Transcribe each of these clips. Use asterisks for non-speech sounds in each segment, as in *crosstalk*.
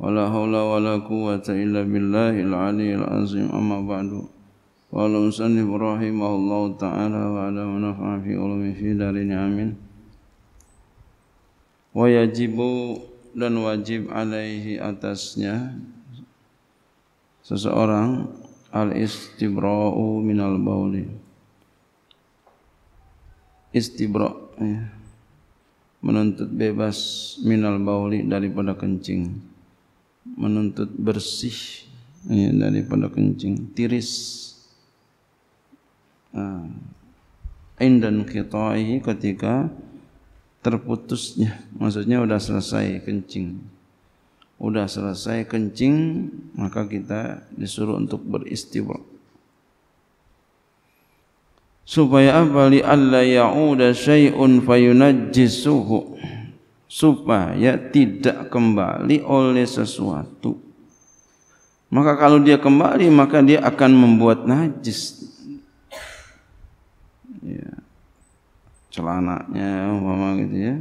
wala haula wala quwata illa billahil aliyil azim amma ba'du wa la usanni rahimahullahu ta'ala wa ala manafa fi ulumi fi darin amin wa yajibu dan wajib alaihi atasnya seseorang al istibra'u minal bauli istibra ya. menuntut bebas minal bauli daripada kencing menuntut bersih ya, dari pada kencing tiris uh, ah. in dan ketika terputusnya maksudnya sudah selesai kencing sudah selesai kencing maka kita disuruh untuk beristiwa supaya apa li Allah ya'uda syai'un fayunajjisuhu supaya tidak kembali oleh sesuatu. Maka kalau dia kembali, maka dia akan membuat najis. Ya. Celananya, umpama gitu ya.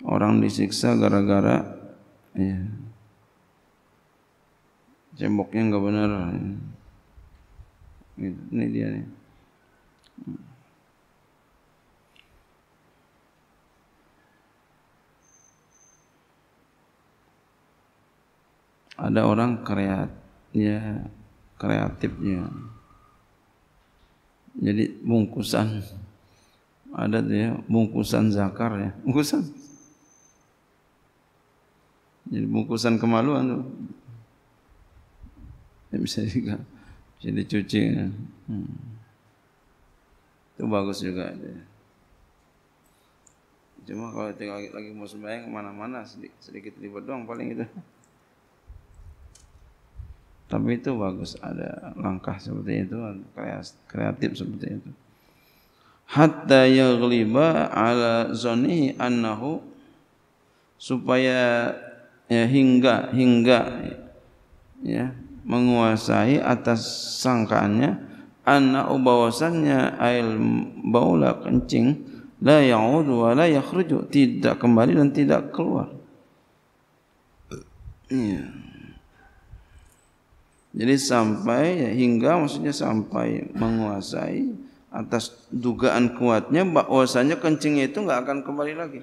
Orang disiksa gara-gara ya. Jemboknya enggak benar. Ya. Ini dia nih. ada orang kreat ya kreatifnya jadi bungkusan ada ya bungkusan zakar ya bungkusan jadi bungkusan kemaluan tuh ya, bisa juga bisa dicuci ya. hmm. itu bagus juga ya. cuma kalau tinggal lagi, lagi mau sembahyang kemana-mana sedikit, sedikit ribet doang paling itu tapi itu bagus ada langkah seperti itu kreatif seperti itu. Hatta yaghliba ala zani annahu supaya ya, hingga hingga ya menguasai atas sangkaannya anna ubawasannya ail baula kencing la yaud wa la yakhruju tidak kembali dan tidak keluar ya. Jadi sampai hingga maksudnya sampai menguasai atas dugaan kuatnya bahwasanya kencingnya itu enggak akan kembali lagi.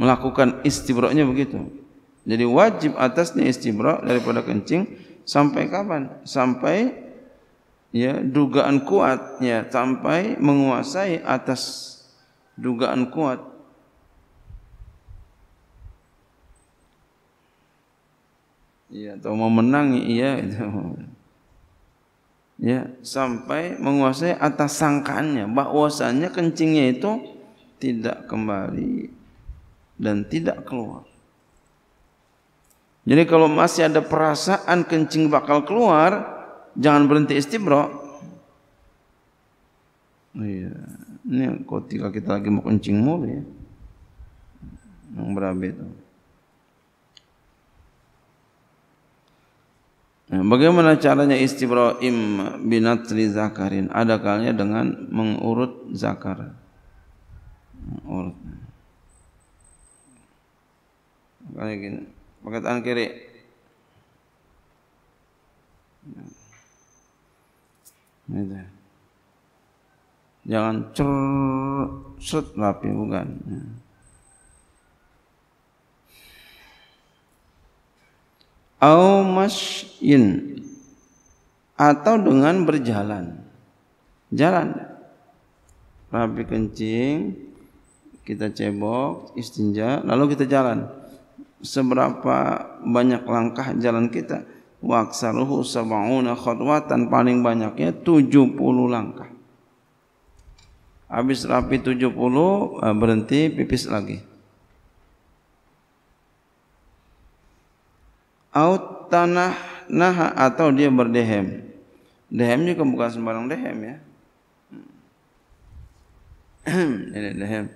Melakukan istibroknya begitu. Jadi wajib atasnya istibrok daripada kencing sampai kapan? Sampai ya dugaan kuatnya sampai menguasai atas dugaan kuat ya, atau memenangi ia itu. Ya, sampai menguasai atas sangkaannya bahwasanya kencingnya itu tidak kembali dan tidak keluar. Jadi kalau masih ada perasaan kencing bakal keluar, jangan berhenti istimbro. Iya, ini ketika kita lagi mau kencing mulu ya. Yang berabe itu. Ya. Eh, bagaimana caranya istibra'im binatri zakarin? Ada kalinya dengan mengurut zakar. Urut. Kali gini. Pakai kiri. Ini Jangan cer set rapi bukan. Ya. Aumashin Atau dengan berjalan Jalan Rapi kencing Kita cebok Istinja, lalu kita jalan Seberapa banyak langkah Jalan kita Waksaruhu sab'una khutwatan Paling banyaknya 70 langkah Habis rapi 70 eh, Berhenti pipis lagi au tanah nah atau dia berdehem. Dehem juga bukan sembarang dehem ya. Hmm. *clears throat* Hmm. *clears throat* ini dehem.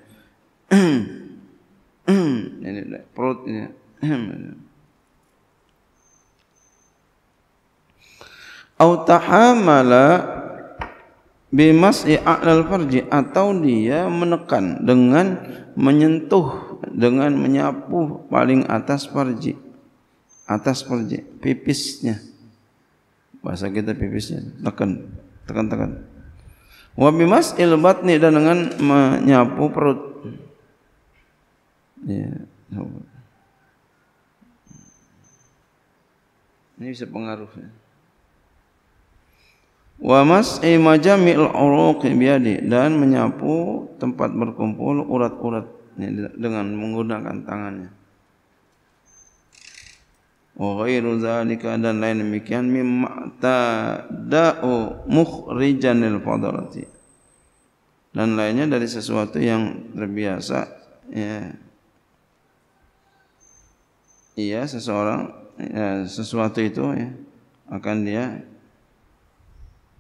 ini perutnya. Au tahamala bimas'i a'lal farji atau dia menekan dengan menyentuh dengan menyapu paling atas farji atas pipisnya. Bahasa kita pipisnya, tekan, tekan, tekan. Wa bimas ilbat nih dan dengan menyapu perut. Ya. Ini bisa pengaruh. Ya. Wa mas imajamil uruq biadi dan menyapu tempat berkumpul urat-urat ya, dengan menggunakan tangannya wa ghairu zalika dan lain demikian mimma ta'da'u mukhrijanil fadlati dan lainnya dari sesuatu yang terbiasa ya iya seseorang ya, sesuatu itu ya, akan dia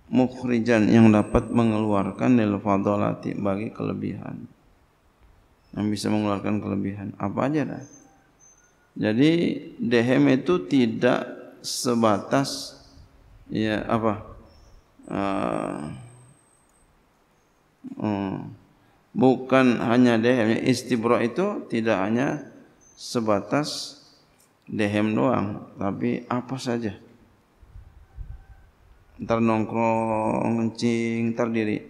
mukhrijan yang dapat mengeluarkan nil fadlati bagi kelebihan yang bisa mengeluarkan kelebihan apa aja dah jadi dehem itu tidak sebatas ya apa? Uh, um, bukan hanya dehem, istibra itu tidak hanya sebatas dehem doang, tapi apa saja. Ntar nongkrong, ngencing, ntar diri.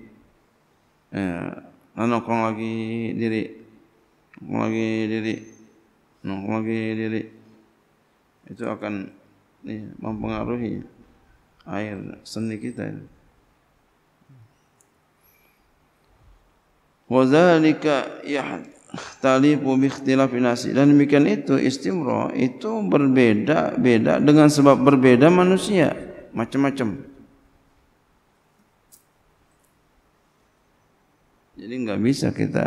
Ya, nongkrong lagi diri, nongkrong lagi diri. Nongkrong lagi, diri menghormati diri itu akan ini, mempengaruhi air seni kita itu. Wazalika yahtalifu bikhtilafi nasi dan demikian itu istimro itu berbeda-beda dengan sebab berbeda manusia macam-macam. Jadi enggak bisa kita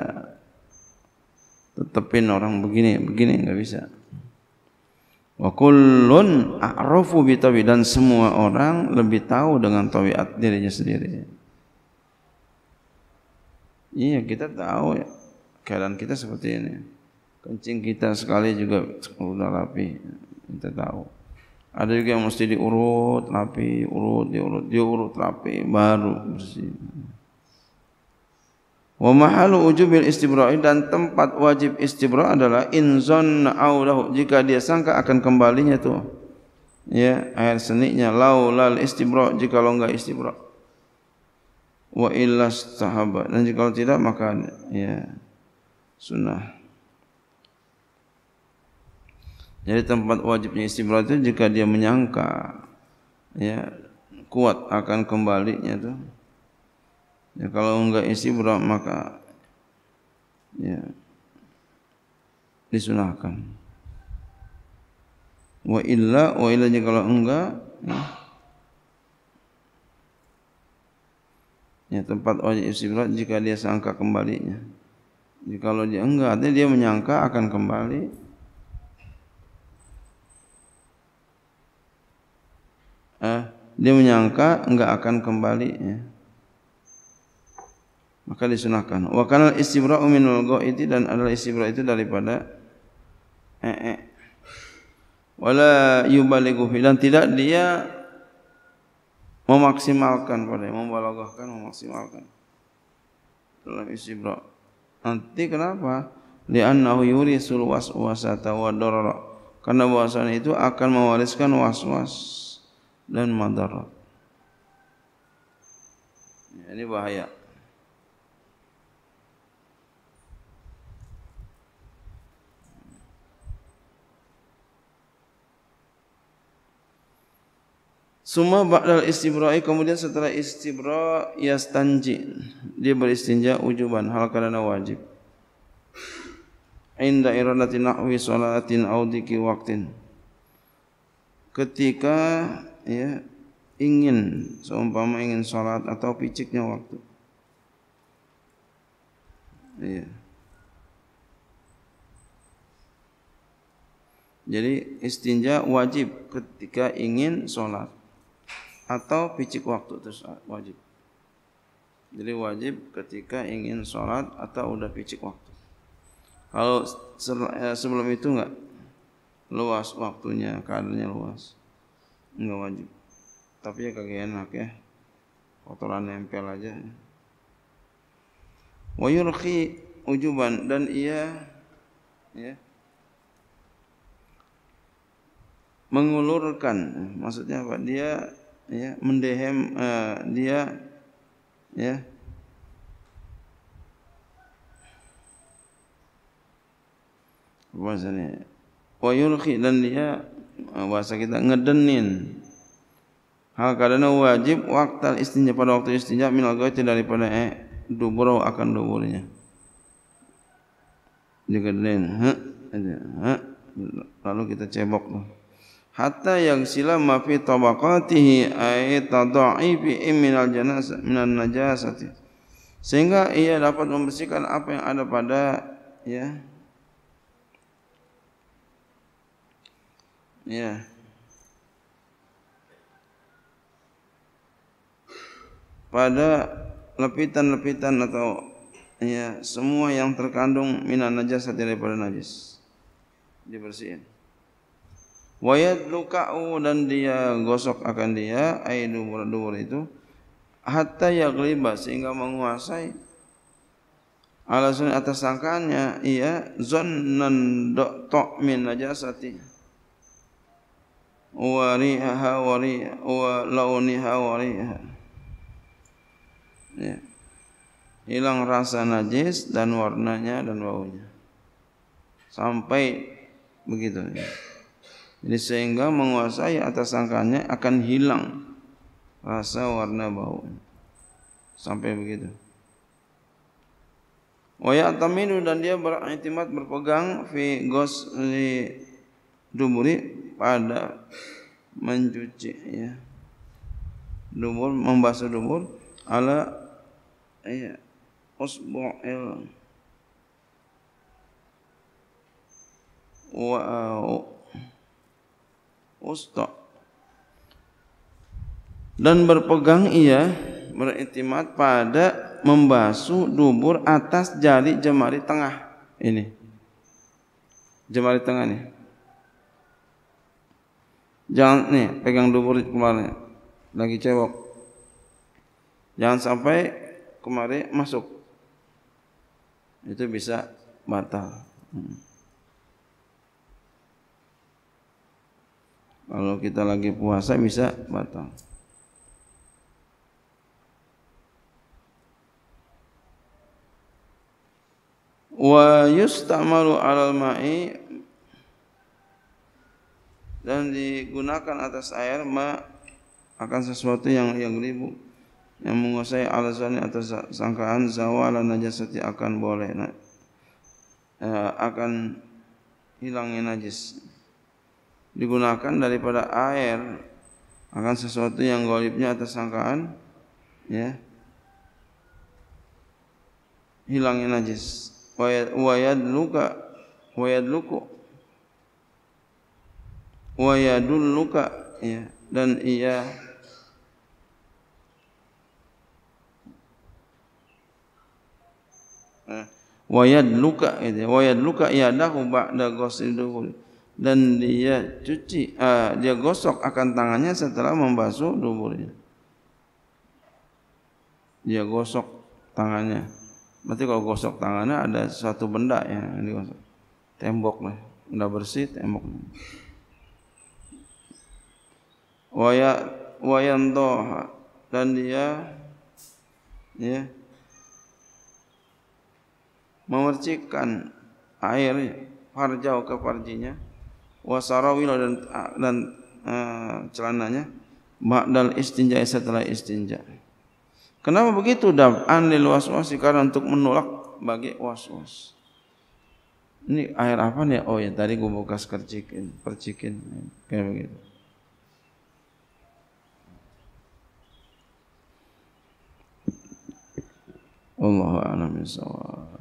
tetepin orang begini begini enggak bisa wa kullun a'rafu bi tawi dan semua orang lebih tahu dengan tawiat dirinya sendiri iya kita tahu ya keadaan kita seperti ini kencing kita sekali juga sudah rapi kita tahu ada juga yang mesti diurut rapi urut diurut diurut rapi baru bersih Wa mahalu wujubil istibra'i dan tempat wajib istibra' adalah in zanna aw lahu jika dia sangka akan kembalinya itu. Ya, air seninya laulal istibra' jika lo enggak istibra'. Wa illa sahaba dan jika lo tidak maka ya sunnah. Jadi tempat wajibnya istibra' itu jika dia menyangka ya kuat akan kembalinya itu. Ya, kalau enggak istibra maka ya disunahkan. Wa illa wa illa kalau enggak ya, ya tempat wajib istibra jika dia sangka kembalinya. Jadi kalau dia enggak, artinya dia menyangka akan kembali. Eh, dia menyangka enggak akan kembali. Ya maka disunahkan. Wa kana istibra'u min al-ghaiti dan adalah istibra' itu daripada ee. Eh, eh. Wala yubalighu fi dan tidak dia memaksimalkan pada membalaghahkan memaksimalkan dalam istibra'. Nanti kenapa? Li'annahu yurisul waswasata wa darara. Karena bahasan itu akan mewariskan waswas dan madarat. Ini bahaya. Semua ba'dal istibra'i kemudian setelah istibro ia yastanji. Dia beristinja ujuban hal karena wajib. Inda iradatin nahwi salatin au diki waqtin. Ketika ya ingin seumpama ingin salat atau piciknya waktu. Ya. Jadi istinja wajib ketika ingin salat atau picik waktu itu ah, wajib. Jadi wajib ketika ingin sholat atau udah picik waktu. Kalau eh, sebelum itu enggak luas waktunya, kadarnya luas. Enggak wajib. Tapi ya kagak enak ya. Kotoran nempel aja. Wajurki ujuban dan ia ya mengulurkan maksudnya apa dia ya mendehem uh, dia ya wasani wa yulqi dan dia eh, bahasa kita ngedenin hal kadana wajib waktu istinja pada waktu istinja min al daripada eh, dubro akan duburnya ngedenin ha lalu kita cebok tuh hatta yang sila mafi tabaqatihi ai tadaifi minal janasa al najasati sehingga ia dapat membersihkan apa yang ada pada ya ya pada lepitan-lepitan atau ya semua yang terkandung min al najasa daripada najis dibersihkan luka u dan dia gosok akan dia aidu dubur itu hatta yagliba sehingga menguasai alasan atas sangkanya ia zon zonnan tok min aja najasati wariha wariha wa launiha wariha ya. hilang rasa najis dan warnanya dan baunya sampai begitu ya. Jadi sehingga menguasai atas sangkanya akan hilang rasa warna bau. Sampai begitu. Wa ya'taminu dan dia beriktimat berpegang fi ghusli dumuri pada mencuci ya. Dumur membasuh dumur ala ya usbu'il wa uh, wusta dan berpegang ia beriktimat pada membasuh dubur atas jari jemari tengah ini jemari tengah nih jangan nih pegang dubur kemarin lagi cewek jangan sampai kemarin masuk itu bisa batal hmm. Kalau kita lagi puasa bisa batal. Wa yustamalu alal ma'i dan digunakan atas air ma akan sesuatu yang yang ribu yang menguasai alasan atau sangkaan zawala najasati akan boleh nah, eh, akan hilangnya najis digunakan daripada air akan sesuatu yang golipnya atas sangkaan ya hilangnya najis wayad luka wayad luku wayadul luka ya dan ia eh, wayad luka ya wayad luka ya dahu ba'da ghusl dhuhur dan dia cuci uh, dia gosok akan tangannya setelah membasuh duburnya dia gosok tangannya nanti kalau gosok tangannya ada satu benda ya digosok tembok lah udah bersih tembok waya wayanto dan dia ya memercikan air farjau ke farjinya wasarawil dan dan uh, celananya makdal istinja setelah istinja. Kenapa begitu dab anil waswas karena untuk menolak bagi waswas. Ini air apa nih? Oh ya tadi gua buka sekercikin, percikin kayak begitu. Allahu a'lam bissawab.